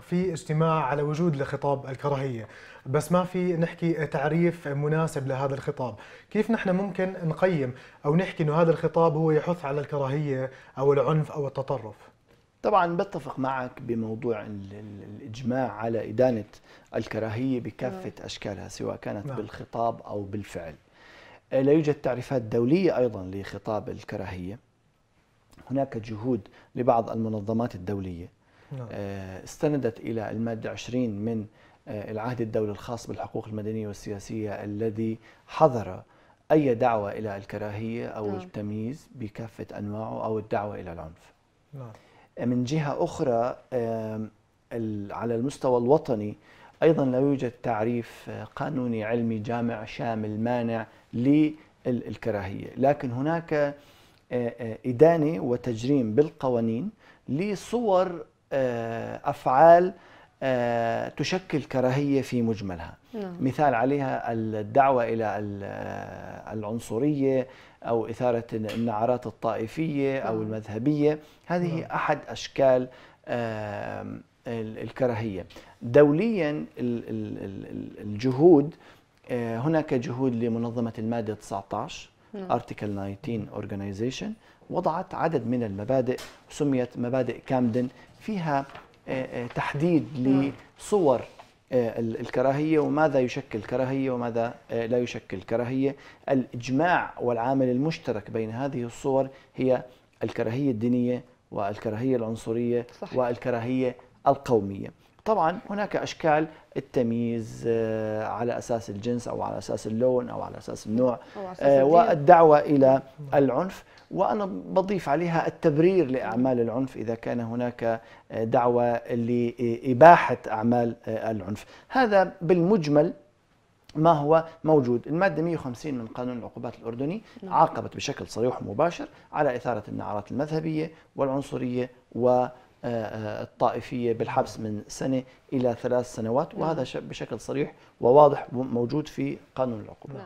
في اجتماع على وجود لخطاب الكراهية بس ما في نحكي تعريف مناسب لهذا الخطاب كيف نحن ممكن نقيم أو نحكي أنه هذا الخطاب هو يحث على الكراهية أو العنف أو التطرف طبعا بتفق معك بموضوع الإجماع على إدانة الكراهية بكافة نعم. أشكالها سواء كانت نعم. بالخطاب أو بالفعل آه، لا يوجد تعريفات دولية أيضا لخطاب الكراهية هناك جهود لبعض المنظمات الدولية نعم. آه، استندت إلى المادة 20 من آه، العهد الدولي الخاص بالحقوق المدنية والسياسية الذي حظر أي دعوة إلى الكراهية أو نعم. التمييز بكافة أنواعه أو الدعوة إلى العنف نعم. آه، من جهة أخرى على المستوى الوطني أيضا لا يوجد تعريف قانوني علمي جامع شامل مانع للكراهية لكن هناك إدانة وتجريم بالقوانين لصور آه، افعال آه، تشكل كراهيه في مجملها نعم. مثال عليها الدعوه الى آه، العنصريه او اثاره النعرات الطائفيه او نعم. المذهبيه هذه نعم. احد اشكال الكراهيه دوليا الجهود هناك جهود لمنظمه الماده 19 ارتكل 19 اورجانيزيشن وضعت عدد من المبادئ سميت مبادئ كامدن فيها آه، آه، تحديد نعم. لصور آه، الكراهية وماذا يشكل كراهية وماذا لا يشكل كراهية الإجماع والعامل المشترك بين هذه الصور هي الكراهية الدينية والكراهية العنصرية صحيح. والكراهية القومية طبعا هناك اشكال التمييز آه، على اساس الجنس او على اساس اللون او على اساس النوع أساس آه، والدعوه الى العنف وانا بضيف عليها التبرير لاعمال العنف اذا كان هناك آه، دعوه لاباحه اعمال العنف هذا بالمجمل ما هو موجود المادة 150 من قانون العقوبات الأردني نعم. عاقبت بشكل صريح ومباشر على إثارة النعرات المذهبية والعنصرية و آه، آه، الطائفية بالحبس من سنة إلى ثلاث سنوات وهذا نعم. بشكل صريح وواضح موجود في قانون العقوبات نعم.